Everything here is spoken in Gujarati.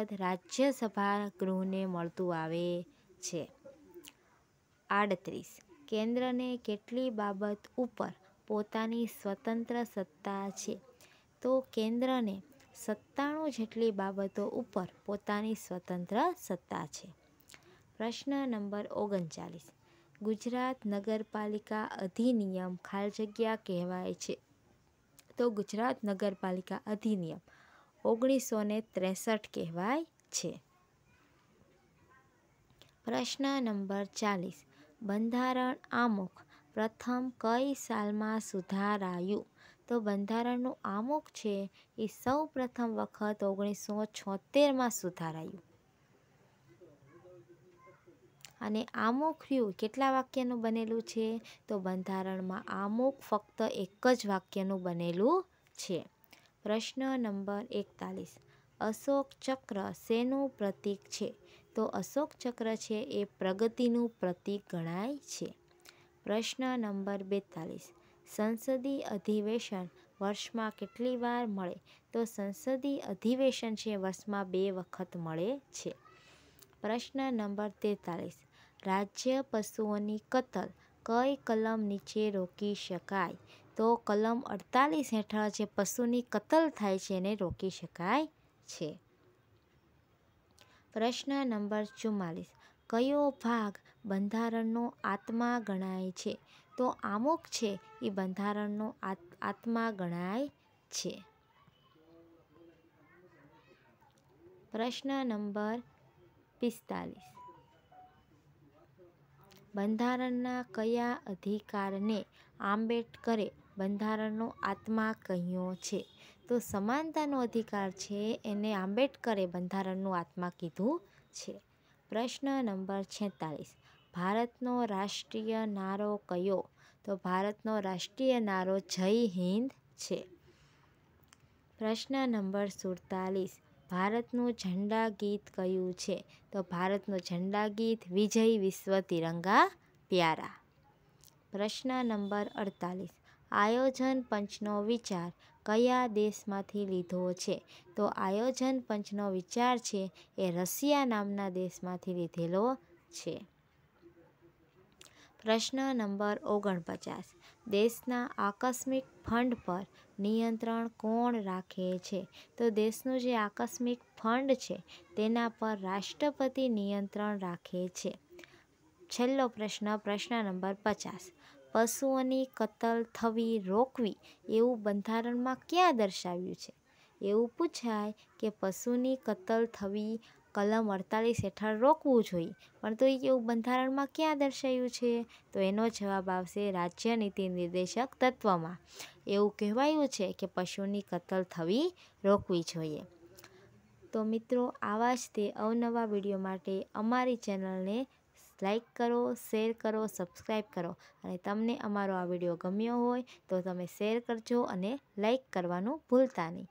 વખત રાજ્યસભા ગૃહને મળતું આવે છે આડત્રીસ કેન્દ્રને કેટલી બાબત ઉપર પોતાની સ્વતંત્ર સત્તા છે તો કેન્દ્રને સત્તાણું જેટલી બાબતો ઉપર પોતાની સ્વતંત્ર સત્તા છે પ્રશ્ન નંબર ઓગણચાલીસ ગુજરાત નગરપાલિકા અધિનિયમ ખાલ જગ્યા કહેવાય છે તો ગુજરાત નગરપાલિકા અધિનિયમ ઓગણીસો ને ત્રેસઠ કહેવાય છે પ્રશ્ન નંબર ચાલીસ બંધારણ આમુખ પ્રથમ કઈ સાલમાં સુધારાયું તો બંધારણનું આમુખ છે એ સૌ પ્રથમ વખત ઓગણીસો છોતેરમાં સુધારાયું અને આમુખ રહ્યું કેટલા વાક્યનું બનેલું છે તો બંધારણમાં આમુખ ફક્ત એક જ વાક્યનું બનેલું છે પ્રશ્ન નંબર એકતાલીસ અશોક ચક્ર શેનું પ્રતીક છે તો અશોક ચક્ર છે એ પ્રગતિનું પ્રતીક ગણાય છે પ્રશ્ન નંબર બેતાલીસ સંસદીય અધિવેશન વર્ષમાં કેટલી વાર મળે તો સંસદીય અધિવેશન છે વર્ષમાં બે વખત મળે છે પ્રશ્ન નંબર તેતાલીસ રાજ્ય પશુઓની કતલ કઈ કલમ નીચે રોકી શકાય તો કલમ અડતાલીસ હેઠળ જે પશુની કતલ થાય છે એને રોકી શકાય છે પ્રશ્ન નંબર ચુમ્માલીસ કયો ભાગ બંધારણનો આત્મા ગણાય છે તો આમુક છે એ બંધારણનો આત્મા ગણાય છે પ્રશ્ન નંબર પિસ્તાલીસ બંધારણના કયા અધિકારને આંબેડકરે બંધારણનો આત્મા કહ્યો છે તો સમાનતાનો અધિકાર છે એને આંબેડકરે બંધારણનું આત્મા કીધું છે પ્રશ્ન નંબર છેતાલીસ ભારતનો રાષ્ટ્રીય નારો કયો તો ભારતનો રાષ્ટ્રીય નારો જય હિન્દ છે પ્રશ્ન નંબર સુડતાલીસ ભારતનું ઝંડા ગીત કયું છે તો ભારતનું ઝંડા ગીત વિજય વિશ્વ તિરંગા પ્યારા પ્રશ્ન નંબર અડતાલીસ આયોજન પંચનો વિચાર કયા દેશમાંથી લીધો છે તો આયોજન પંચનો વિચાર છે એ રશિયા નામના દેશમાંથી લીધેલો છે પ્રશ્ન નંબર ઓગણપચાસ દેશના આકસ્મિક ફંડ પર નિયંત્રણ કોણ રાખે છે તો દેશનું જે આકસ્મિક ફંડ છે તેના પર રાષ્ટ્રપતિ નિયંત્રણ રાખે છે છેલ્લો પ્રશ્ન પ્રશ્ન નંબર પચાસ પશુઓની કતલ થવી રોકવી એવું બંધારણમાં ક્યાં દર્શાવ્યું છે એવું પૂછાય કે પશુની કતલ થવી કલમ અડતાલીસ હેઠળ રોકવું જોઈએ પરંતુ એ એવું બંધારણમાં ક્યાં દર્શાયું છે તો એનો જવાબ આવશે રાજ્ય નીતિ નિર્દેશક તત્વમાં એવું કહેવાયું છે કે પશુની કતલ થવી રોકવી જોઈએ તો મિત્રો આવા જ તે અવનવા વિડીયો માટે અમારી ચેનલને લાઇક કરો શેર કરો સબસ્ક્રાઈબ કરો અને તમને અમારો આ વિડીયો ગમ્યો હોય તો તમે શેર કરજો અને લાઇક કરવાનું ભૂલતા નહીં